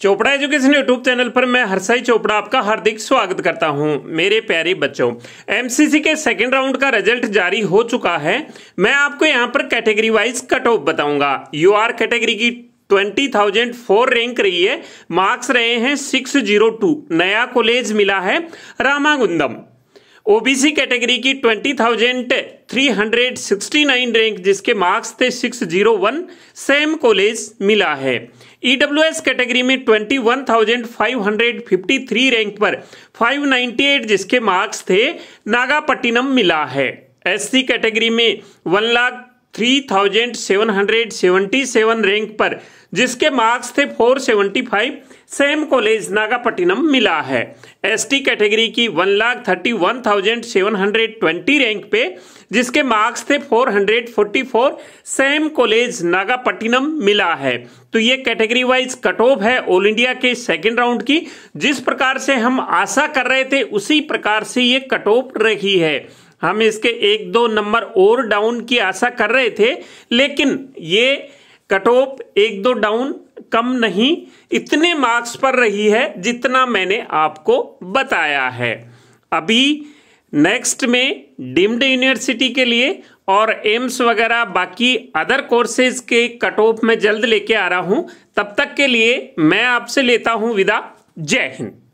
Chopra education YouTube channel पर मैं हरसाई चोपड़ा आपका हार्दिक स्वागत करता हूं मेरे प्यारे बच्चों एमसीसी के सेकंड राउंड का रिजल्ट जारी हो चुका है मैं आपको यहां पर कैटेगरी वाइज कट ऑफ बताऊंगा यू आर कैटेगरी की ट्वेंटी थाउजेंड फोर रैंक रही है मार्क्स रहे हैं सिक्स नया कॉलेज मिला है रामागुंदम ओबीसी कैटेगरी की twenty thousand three hundred sixty nine rank जिसके मार्क्स थे six zero one same college मिला है ईडब्ल्यूएस e कैटेगरी में twenty one thousand five hundred fifty three rank पर फाइव नाइन्टी एट जिसके मार्क्स थे नागापट्टिनम मिला है एससी कैटेगरी में वन लाख 3777 रैंक पर जिसके मार्क्स थे 475 सेम कॉलेज नागापट्टिनम मिला है एसटी कैटेगरी की one lakh thirty one thousand seven hundred twenty rank पे जिसके मार्क्स थे four hundred forty four same college Nagapattinam मिला है तो ये कैटेगरी वाइज कट ऑफ है ऑल इंडिया के सेकेंड राउंड की जिस प्रकार से हम आशा कर रहे थे उसी प्रकार से ये कट ऑफ रही है हम इसके एक दो नंबर और डाउन की आशा कर रहे थे लेकिन ये कट ऑफ एक दो डाउन कम नहीं इतने मार्क्स पर रही है जितना मैंने आपको बताया है अभी नेक्स्ट में डीम्ड यूनिवर्सिटी के लिए और एम्स वगैरह बाकी अदर कोर्सेज के कट ऑफ में जल्द लेके आ रहा हूं तब तक के लिए मैं आपसे लेता हूं विदा जय हिंद